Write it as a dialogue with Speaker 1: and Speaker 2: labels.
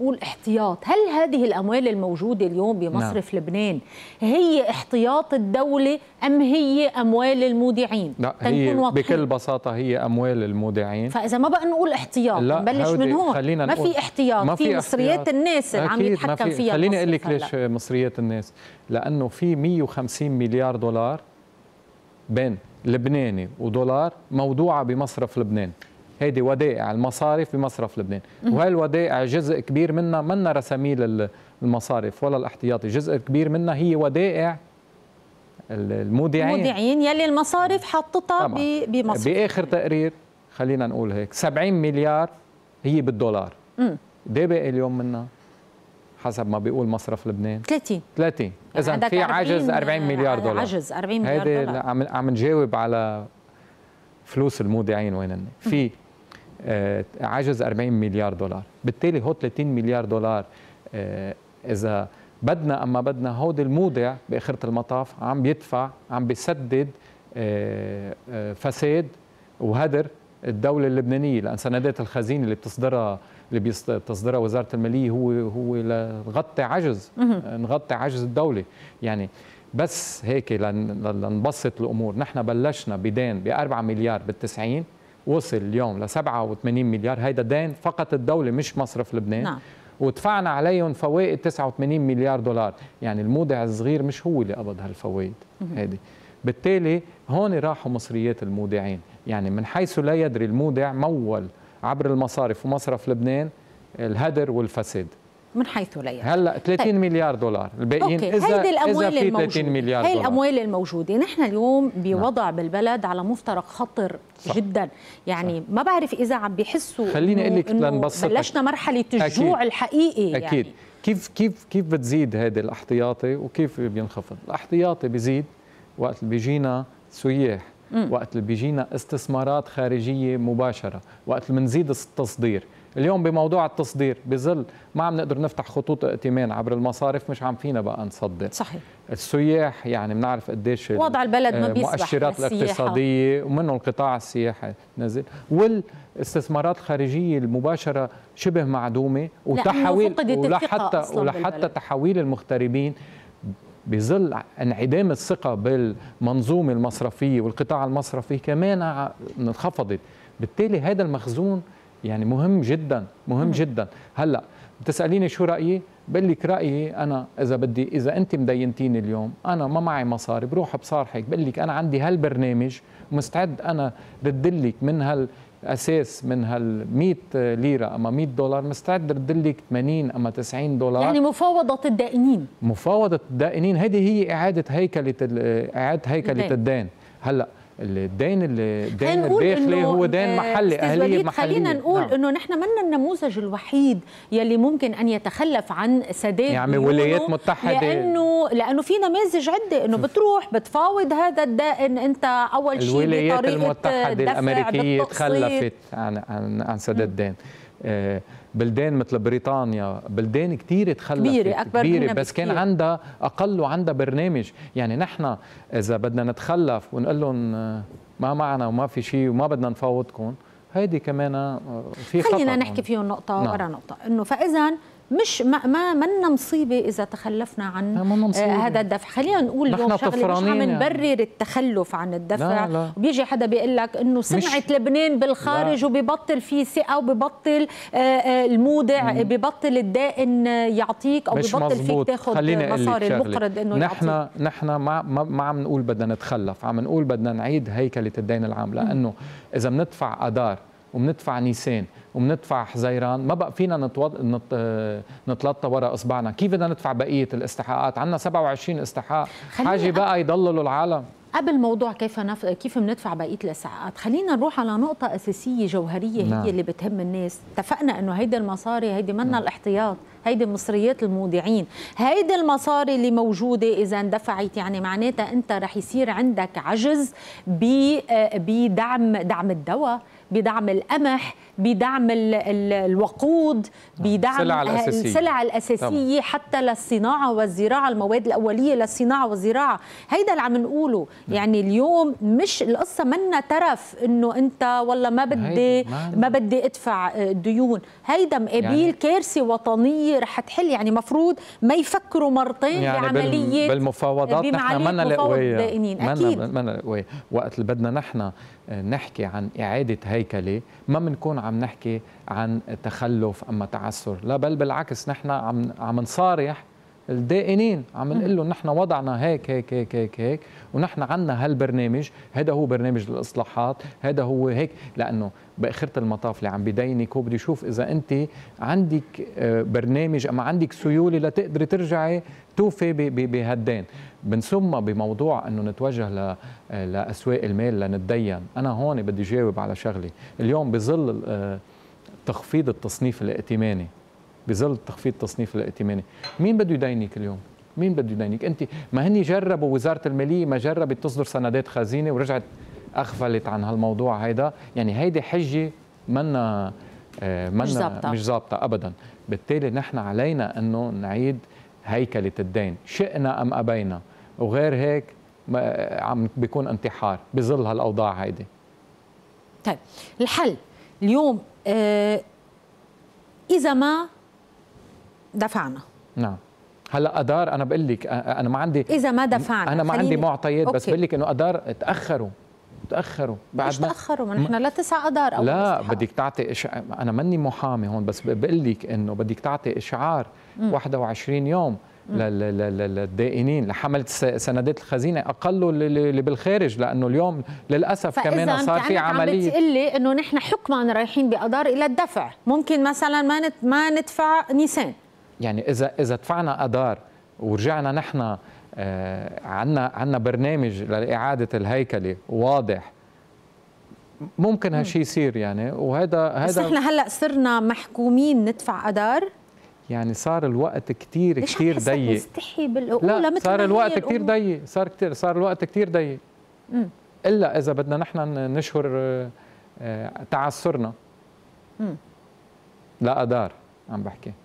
Speaker 1: قول احتياط هل هذه الأموال الموجودة اليوم بمصرف لا. نعم. لبنان هي احتياط الدولة أم هي أموال المودعين لا هي بكل
Speaker 2: بساطة هي أموال المودعين
Speaker 1: فإذا ما بقى نقول احتياط لا نبلش من هون خلينا ما في احتياط ما في, في مصريات الناس اللي عم يتحكم فيها خليني أقول لك ليش
Speaker 2: مصريات الناس لأنه في 150 مليار دولار بين لبناني ودولار موضوعة بمصرف لبنان هيدي ودائع المصارف بمصرف لبنان وهي الودائع جزء كبير منها منا رساميل المصارف ولا الاحتياطي جزء كبير منها هي ودائع المودعين المودعين
Speaker 1: يلي المصارف حطتها بمصرف
Speaker 2: باخر تقرير خلينا نقول هيك 70 مليار هي بالدولار قد باقي اليوم منها حسب ما بيقول مصرف لبنان 30 30 يعني اذا في عجز 40 مليار دولار عجز 40 مليار دولار هيدي عم عم نجاوب على فلوس المودعين وين في آه، عجز 40 مليار دولار بالتالي هو 30 مليار دولار آه، إذا بدنا أما بدنا هود المودع بآخرة المطاف عم بيدفع عم بيسدد آه، فساد وهدر الدولة اللبنانية لأن سندات الخزينة اللي بتصدرها اللي بتصدرها وزارة المالية هو هو لغطي عجز نغطي عجز الدولة يعني بس هيك لنبسط الأمور نحن بلشنا بدين ب 4 مليار بال 90 وصل اليوم ل 87 مليار هيدا دين فقط الدوله مش مصرف لبنان نعم. ودفعنا عليهم فوائد 89 مليار دولار يعني المودع الصغير مش هو اللي قبض هالفوائد هذه بالتالي هون راحوا مصريات المودعين يعني من حيث لا يدري المودع مول عبر المصارف ومصرف لبنان الهدر والفساد
Speaker 1: من حيث لا يدري
Speaker 2: هلا 30 طيب. مليار دولار الباقيين أوكي. اذا هيدي الاموال إذا في 30 مليار دولار هي الاموال
Speaker 1: الموجوده نحن اليوم نعم. بوضع نعم. بالبلد على مفترق خطر صح. جدا يعني صح. ما بعرف اذا عم بيحسوا خليني اقول لك لنبسط بلشنا مرحله الجوع أكيد. الحقيقي يعني. اكيد يعني.
Speaker 2: كيف كيف كيف بتزيد هذه الاحتياطي وكيف بينخفض الاحتياطي بيزيد وقت اللي بيجينا سياح وقت اللي بيجينا استثمارات خارجيه مباشره وقت اللي بنزيد التصدير اليوم بموضوع التصدير بظل ما عم نقدر نفتح خطوط ائتمان عبر المصارف مش عم فينا بقى نصدر صحيح السياح يعني بنعرف قديش وضع البلد ما آه، بيسمح المؤشرات الاقتصاديه ومنه القطاع السياحي نزل والاستثمارات الخارجيه المباشره شبه معدومه وتحويل ولحتى ولحتى تحويل المغتربين بظل انعدام الثقه بالمنظومه المصرفيه والقطاع المصرفي كمان انخفضت بالتالي هذا المخزون يعني مهم جدا مهم جدا هلا بتساليني شو رايي بقول لك رايي انا اذا بدي اذا انت مدينتيني اليوم انا ما معي مصاري بروح بصارحك بقول لك انا عندي هالبرنامج مستعد انا رد لك من هال اساس من هال 100 ليره اما 100 دولار مستعد رد لك 80 اما 90 دولار يعني
Speaker 1: مفاوضه الدائنين
Speaker 2: مفاوضه الدائنين هذه هي اعاده هيكله اعاده هيكله الدين هلا الدين اللي الدين الداخلي هو دين محلي اهلي محلي خلينا نقول نعم. انه
Speaker 1: نحن منا النموذج الوحيد يلي ممكن ان يتخلف عن سداد يعني ولايات متحده لانه لانه في نماذج عده انه بتروح بتفاوض هذا الدائن انت اول شيء الولايات المتحده الامريكيه تخلفت
Speaker 2: عن عن, عن سداد الدين آه، بلدان مثل بريطانيا بلدان كتير تخلفت كبيرة, أكبر كبيرة بس كان عندها أقل وعندها برنامج يعني نحن إذا بدنا نتخلف ونقول لهم آه، ما معنا وما في شيء وما بدنا نفوتكم هيدي كمان آه، في خطأ خلينا نحكي
Speaker 1: فيهم نقطة نعم. ورا نقطة إنه فإذا مش ما ما منا مصيبه اذا تخلفنا عن آه، هذا الدفع خلينا نقول اليوم شغله مش عم يعني. نبرر يعني. التخلف عن الدفع لا لا. بيجي حدا بيقول لك انه سمعه لبنان بالخارج لا. وبيبطل في ثقه وبيبطل المودع آه، آه، مم. ببطل الدائن يعطيك او ببطل فيك تاخذ مصاري المقرض انه نحن
Speaker 2: يعطيك. نحن ما ما عم نقول بدنا نتخلف عم نقول بدنا نعيد هيكله الدين العام لانه اذا بندفع اذار وبندفع نيسان وبندفع حزيران ما بقى فينا نتوض... نت... نتلطى ورا اصبعنا كيف بدنا ندفع بقيه الاستحقاقات عندنا 27 استحقاق حاجه بقى يضللوا العالم
Speaker 1: قبل موضوع كيف نف... كيف بندفع بقيه الاستحقاقات خلينا نروح على نقطه اساسيه جوهريه نعم. هي اللي بتهم الناس اتفقنا انه هيدي المصاري هيدي منا نعم. الاحتياط هيدي مصريات المودعين هيدي المصاري اللي موجوده اذا اندفعت يعني معناتها انت رح يصير عندك عجز بدعم دعم الدواء بدعم القمح بدعم الوقود نعم. بدعم السلع الأساسية, السلع الأساسية حتى للصناعة والزراعة المواد الأولية للصناعة والزراعة هيدا اللي عم نقوله نعم. يعني اليوم مش القصة منا ترف إنه أنت والله ما بدي ما بدي أدفع آه، ديون هيدا مقابيل يعني كارثة وطنية رح تحل يعني مفروض ما يفكروا مرتين يعني بعمليه بالمفاوضات نحن منا القوية اكيد
Speaker 2: وقت اللي بدنا نحن آه، نحكي عن اعاده هيكله ما بنكون عم نحكي عن تخلف اما تعسر لا بل بالعكس نحن عم عم نصارح الدائنين عم نقول لهم نحن وضعنا هيك هيك هيك هيك هيك ونحن عندنا هالبرنامج هذا هو برنامج الاصلاحات هذا هو هيك لانه باخره المطاف اللي عم بدينك هو بده يشوف اذا انت عندك آه، برنامج اما عندك سيوله لتقدري ترجعي توفي بهالدين من ثم بموضوع انه نتوجه آه، لاسواق المال لنتدين انا هون بدي جاوب على شغله اليوم بظل آه، تخفيض التصنيف الائتماني بظل تخفيض تصنيف الائتماني مين بده يدينك اليوم مين بده يدينك انت ما هني جربوا وزاره الماليه ما جربت تصدر سندات خزينه ورجعت اغفلت عن هالموضوع هيدا يعني هيدي حجه منا آه، منا مش ظابطه مش ظابطه ابدا بالتالي نحن علينا انه نعيد هيكله الدين شئنا ام ابينا وغير هيك آه، عم بيكون انتحار بظل هالاوضاع هيدي
Speaker 1: طيب الحل اليوم آه اذا ما دفعنا
Speaker 2: نعم هلا ادار انا بقول لك انا ما عندي اذا ما دفعنا انا ما خليني... عندي معطيات بس بقول لك انه ادار تاخروا تاخروا بعد مش ما تاخروا
Speaker 1: ما نحن لا تسع ادار أو لا
Speaker 2: مستحق. بدك تعطي إش... انا ماني محامي هون بس بقول لك انه بدك تعطي اشعار مم. 21 يوم للدائنين لحملة سندات الخزينة أقل اللي بالخارج لأنه اليوم للأسف كمان صار في عملية فإذا
Speaker 1: لي أنه نحن حكما رايحين بأدار إلى الدفع ممكن مثلا ما ما ندفع نيسان
Speaker 2: يعني اذا اذا دفعنا ادار ورجعنا نحن آه، عندنا عندنا برنامج لاعاده الهيكله واضح ممكن هالشيء يصير يعني وهذا هذا بس نحن
Speaker 1: هلا صرنا محكومين ندفع ادار
Speaker 2: يعني صار الوقت كثير كثير ضيق
Speaker 1: مستحي بالأقولة لا صار الوقت كثير ضيق
Speaker 2: صار كثير صار الوقت كثير ضيق الا اذا بدنا نحن نشهر آه، آه، تعثرنا لا ادار عم بحكي